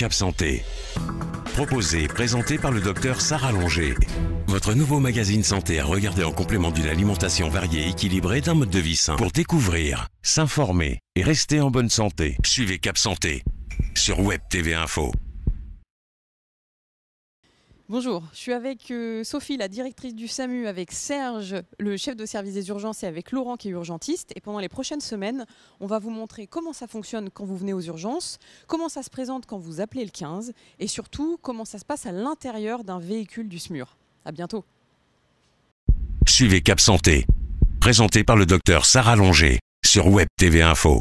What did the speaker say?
Cap Santé. Proposé, présenté par le docteur Sarah Longer. Votre nouveau magazine santé à regarder en complément d'une alimentation variée, et équilibrée, d'un mode de vie sain. Pour découvrir, s'informer et rester en bonne santé, suivez Cap Santé sur Web TV Info. Bonjour, je suis avec euh, Sophie, la directrice du SAMU, avec Serge, le chef de service des urgences, et avec Laurent qui est urgentiste. Et pendant les prochaines semaines, on va vous montrer comment ça fonctionne quand vous venez aux urgences, comment ça se présente quand vous appelez le 15, et surtout comment ça se passe à l'intérieur d'un véhicule du SMUR. À bientôt. Suivez Cap Santé, présenté par le docteur Sarah Longer sur Web TV Info.